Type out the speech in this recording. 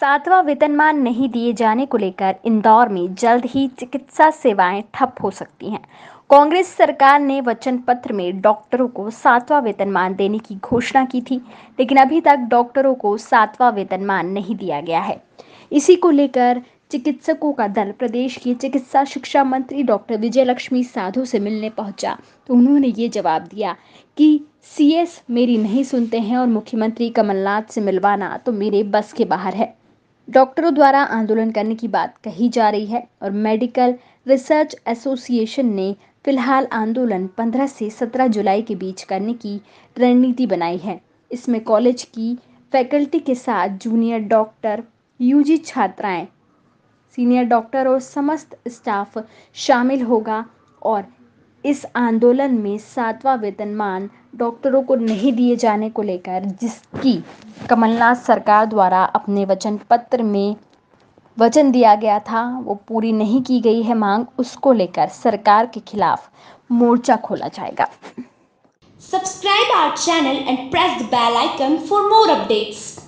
सातवां वेतनमान नहीं दिए जाने को लेकर इंदौर में जल्द ही चिकित्सा सेवाएं ठप हो सकती हैं कांग्रेस सरकार ने वचन पत्र में डॉक्टरों को सातवां वेतनमान देने की घोषणा की थी लेकिन अभी तक डॉक्टरों को सातवां वेतनमान नहीं दिया गया है इसी को लेकर चिकित्सकों का दल प्रदेश के चिकित्सा शिक्षा मंत्री डॉक्टर विजय लक्ष्मी साधु से मिलने पहुंचा तो उन्होंने ये जवाब दिया कि सीएस मेरी नहीं सुनते हैं और मुख्यमंत्री कमलनाथ से मिलवाना तो मेरे बस के बाहर है डॉक्टरों द्वारा आंदोलन करने की बात कही जा रही है और मेडिकल रिसर्च एसोसिएशन ने फिलहाल आंदोलन 15 से 17 जुलाई के बीच करने की रणनीति बनाई है इसमें कॉलेज की फैकल्टी के साथ जूनियर डॉक्टर यूजी छात्राएं सीनियर डॉक्टर और समस्त स्टाफ शामिल होगा और इस आंदोलन में सातवां वेतनमान डॉक्टरों को नहीं दिए जाने को लेकर जिसकी कमलनाथ सरकार द्वारा अपने वचन पत्र में वचन दिया गया था वो पूरी नहीं की गई है मांग उसको लेकर सरकार के खिलाफ मोर्चा खोला जाएगा subscribe our channel and press the bell icon for more updates